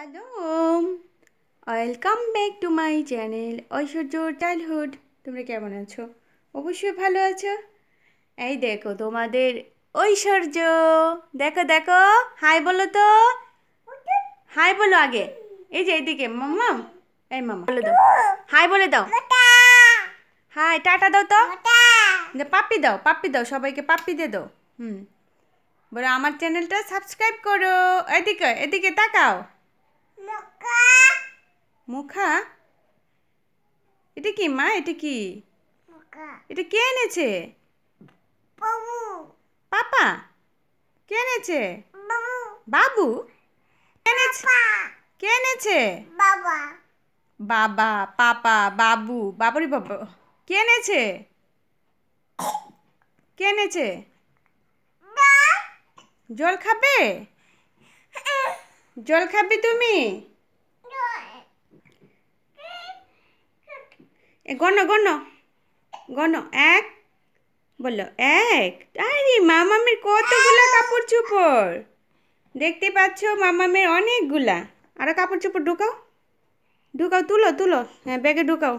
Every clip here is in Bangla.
সালাম welcome back to my channel Aishwarya childhood তোমরা কেমন আছো অবশ্যই ভালো আছো এই দেখো তোমাদের ঐশ্বর্য দেখো দেখো হাই বলো তো হাই বলো আগে এই যে এইদিকে মাম্মাম এই মাম্মা বলে দাও হাই বলে দাও হাই টাটা দাও তো পাপ্পি দাও পাপ্পি দাও সবাইকে পাপ্পি দিয়ে দাও হুম বলো আমার চ্যানেলটা সাবস্ক্রাইব করো এদিকে এদিকে তাকাও মুখা এটা কি মা এটা কি এটা কে এনেছে পাপা কে এনেছে বাবু কে এনেছে বাবা পাপা বাবু বাবুরি বাবু কে এনেছে কে এনেছে জল খাবে জল খাবে তুমি এ গণ গণ গণ এক বললো এক আরে মামামের কতগুলা কাপড় চোপড় দেখতে পাচ্ছ মামামের অনেকগুলা আরও কাপড় চোপড় ঢুকাও ঢুকাও তুলো তুলো হ্যাঁ ব্যাগে ঢুকাও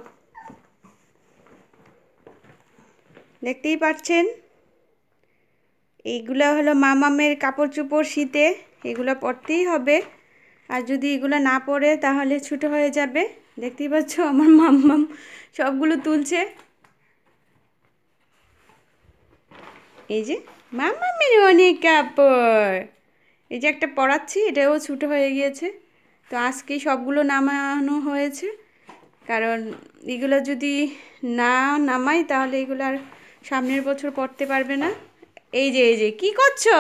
দেখতেই পাচ্ছেন এইগুলো হলো মামামের কাপড় চোপড় শীতে এগুলো পরতেই হবে আর যদি এগুলো না পরে তাহলে ছুটো হয়ে যাবে দেখতেই পাচ্ছ আমার মাম্মাম সবগুলো তুলছে এই যে মাম্মামের অনেক কাপড় এই যে একটা পড়াচ্ছি এটাও ছুটো হয়ে গিয়েছে তো আজকেই সবগুলো নামানো হয়েছে কারণ এগুলো যদি না নামাই তাহলে এগুলো আর সামনের বছর পড়তে পারবে না এই যে এই যে কি করছো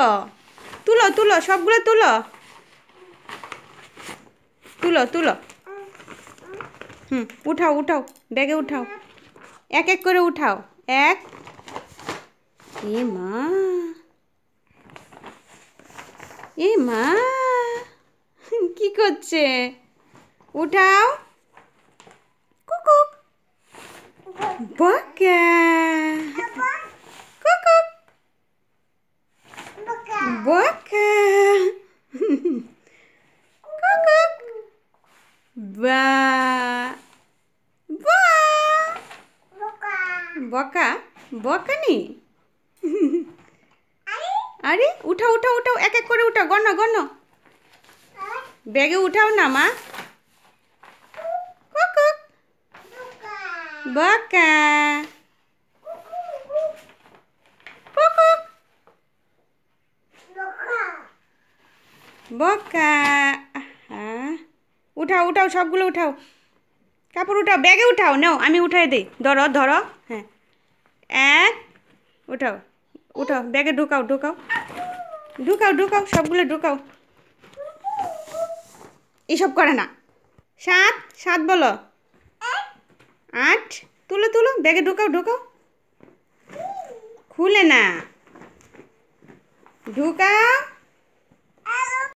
তুলো তুলো সবগুলো তুলো তুলো তুলো হুম উঠাও উঠাও ব্যাগে উঠাও এক এক করে উঠাও এক এ মা এ মা কি করছে উঠাও বা বকা বকা নেই আরে উঠাও উঠাও উঠাও এক এক করে উঠাও গণ গণ ব্যাগে উঠাও না মা হ্যাঁ উঠাও উঠাও সবগুলো উঠাও কাপড় উঠাও ব্যাগে উঠাও নাও আমি উঠাই দিই ধরো ধরো হ্যাঁ এক ওঠাও ওঠাও ব্যাগে ঢোকাও ঢোকাও ঢুকাও ঢোকাও সবগুলো ঢুকাও এসব করে না সাত সাত বলো আট তুলো তুলো ব্যাগে ঢোকাও ঢোকাও খুলে না ঢুকাও